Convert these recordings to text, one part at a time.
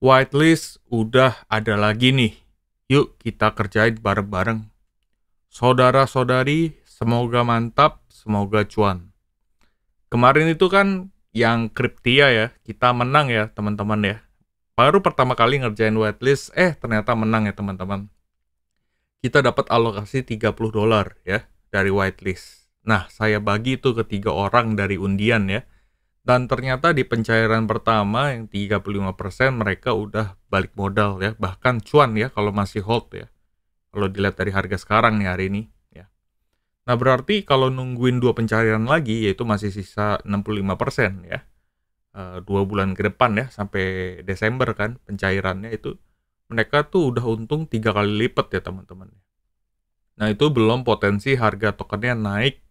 whitelist udah ada lagi nih. Yuk kita kerjain bareng-bareng. Saudara-saudari, semoga mantap, semoga cuan. Kemarin itu kan yang kriptia ya, kita menang ya teman-teman ya. Baru pertama kali ngerjain whitelist, eh ternyata menang ya teman-teman. Kita dapat alokasi 30 dolar ya dari whitelist. Nah, saya bagi itu ke tiga orang dari undian ya dan ternyata di pencairan pertama yang 35% mereka udah balik modal ya bahkan cuan ya kalau masih hold ya kalau dilihat dari harga sekarang nih hari ini ya nah berarti kalau nungguin dua pencairan lagi yaitu masih sisa 65% ya eh, dua bulan ke depan ya sampai Desember kan pencairannya itu mereka tuh udah untung tiga kali lipat ya teman-teman nah itu belum potensi harga tokennya naik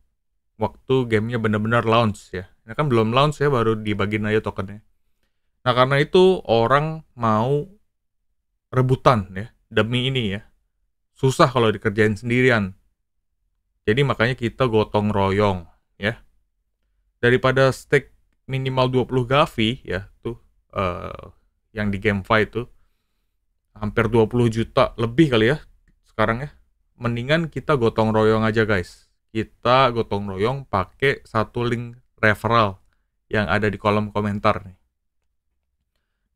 waktu gamenya benar-benar launch ya Ya kan belum launch ya baru dibagiin aja tokennya. Nah karena itu orang mau rebutan ya demi ini ya. Susah kalau dikerjain sendirian. Jadi makanya kita gotong royong ya. Daripada stake minimal 20 Gavi ya tuh uh, yang di GameFi itu hampir 20 juta lebih kali ya sekarang ya. Mendingan kita gotong royong aja guys. Kita gotong royong pakai satu link referral yang ada di kolom komentar nih.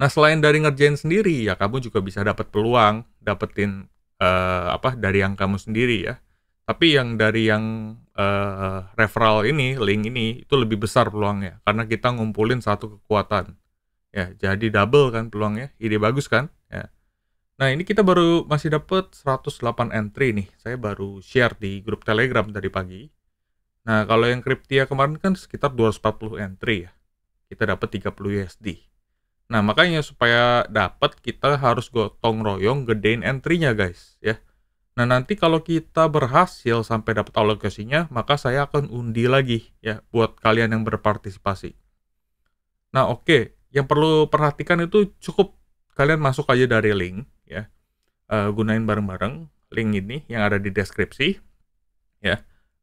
Nah, selain dari ngerjain sendiri, ya kamu juga bisa dapat peluang, dapetin uh, apa dari yang kamu sendiri ya. Tapi yang dari yang uh, referral ini, link ini itu lebih besar peluangnya karena kita ngumpulin satu kekuatan. Ya, jadi double kan peluangnya. Ide bagus kan? Ya. Nah, ini kita baru masih dapat 108 entry nih. Saya baru share di grup Telegram dari pagi. Nah, kalau yang Cryptia kemarin kan sekitar 240 entry ya. Kita dapat 30 USD. Nah, makanya supaya dapat kita harus gotong royong gedein entry-nya, guys, ya. Nah, nanti kalau kita berhasil sampai dapat alokasinya, maka saya akan undi lagi ya buat kalian yang berpartisipasi. Nah, oke, okay. yang perlu perhatikan itu cukup kalian masuk aja dari link ya. Uh, gunain bareng-bareng link ini yang ada di deskripsi ya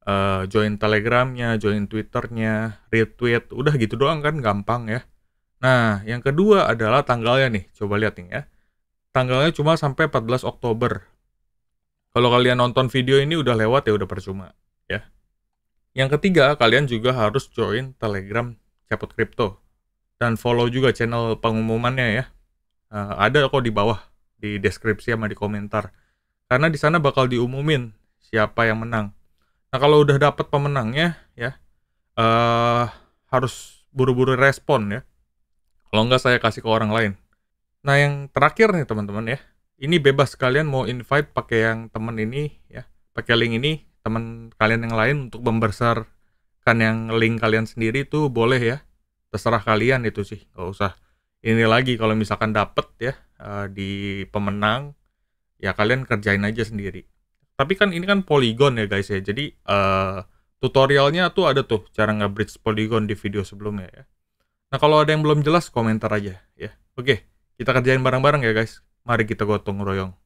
uh, join telegramnya, join twitternya, retweet, udah gitu doang kan gampang ya. Nah, yang kedua adalah tanggalnya nih, coba lihat nih ya. Tanggalnya cuma sampai 14 Oktober. Kalau kalian nonton video ini udah lewat ya udah percuma ya. Yang ketiga, kalian juga harus join Telegram Cepot Crypto dan follow juga channel pengumumannya ya. Uh, ada kok di bawah di deskripsi sama di komentar. Karena di sana bakal diumumin siapa yang menang Nah kalau udah dapat pemenangnya ya uh, harus buru-buru respon ya. Kalau nggak saya kasih ke orang lain. Nah yang terakhir nih teman-teman ya, ini bebas kalian mau invite pakai yang teman ini ya, pakai link ini teman kalian yang lain untuk membesarkan yang link kalian sendiri tuh boleh ya, terserah kalian itu sih, nggak usah. Ini lagi kalau misalkan dapet ya uh, di pemenang ya kalian kerjain aja sendiri tapi kan ini kan polygon ya guys ya. Jadi uh, tutorialnya tuh ada tuh cara nge-bridge polygon di video sebelumnya ya. Nah, kalau ada yang belum jelas komentar aja ya. Oke, kita kerjain bareng-bareng ya guys. Mari kita gotong royong.